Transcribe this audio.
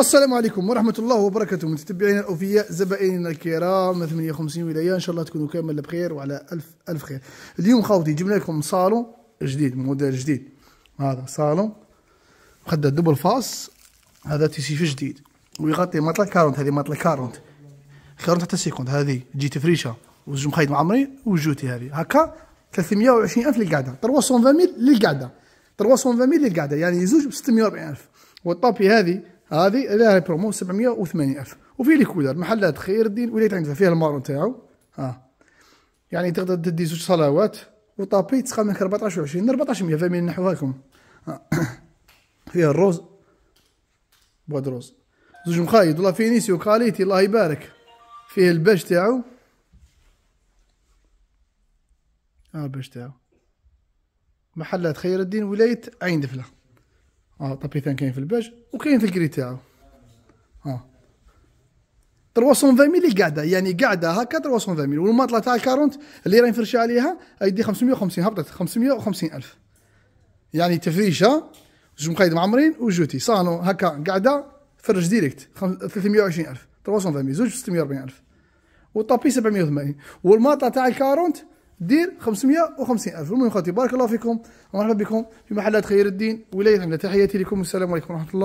السلام عليكم ورحمة الله وبركاته متتبعينا الأوفياء زبائننا الكرام 58 ولاية إن شاء الله تكونوا كامل بخير وعلى ألف ألف خير اليوم خاوتي جبنا لكم صالون جديد موديل جديد هذا صالون مخدة دبل فاس هذا تيسيف جديد ويغطي مطلة كارونت هذه مطلة كارونت كارونت حتى سيكونت هذه جيت فريشة وزوج مخيط معمري وجوتي هذه هكا 320 ألف للقعدة 320 ميل للقعدة 320 ميل للقعدة يعني زوج ب 640 ألف والطابي هذه هذه لها برومو 780 الف وفي ليكودر محلات خير الدين ولايه عندها فيها المارون نتاعو ها يعني تقدر تدي زوج صلوات وطابي تسقى منك 14 و20 14 100 فامي نحوها لكم فيها الروز بواد روز زوج مخايد والله فينيسيو كاليتي الله يبارك فيه الباش تاعو ها الباش تاعو محلات خير الدين ولايه عين دفله اه طابيتان كاين في الباج وكاين في الكري تاعو اه 320 ميلي قاعده يعني قاعده هكا 320 ميلي والماطله تاع الكارونت اللي راهي مفرشه عليها يدي 550 هبطت 550 الف يعني تفريشه زوج مقايد معمرين وجوتي صانو هكا قاعده فرش ديريكت 320 الف 320 ميلي زوج 640 الف والطابي 780 والماطله تاع الكارونت دير 550 ألف المهم خوتي بارك الله فيكم ومرحبا بكم في محلات خير الدين ولاية تحياتي لكم والسلام عليكم ورحمة الله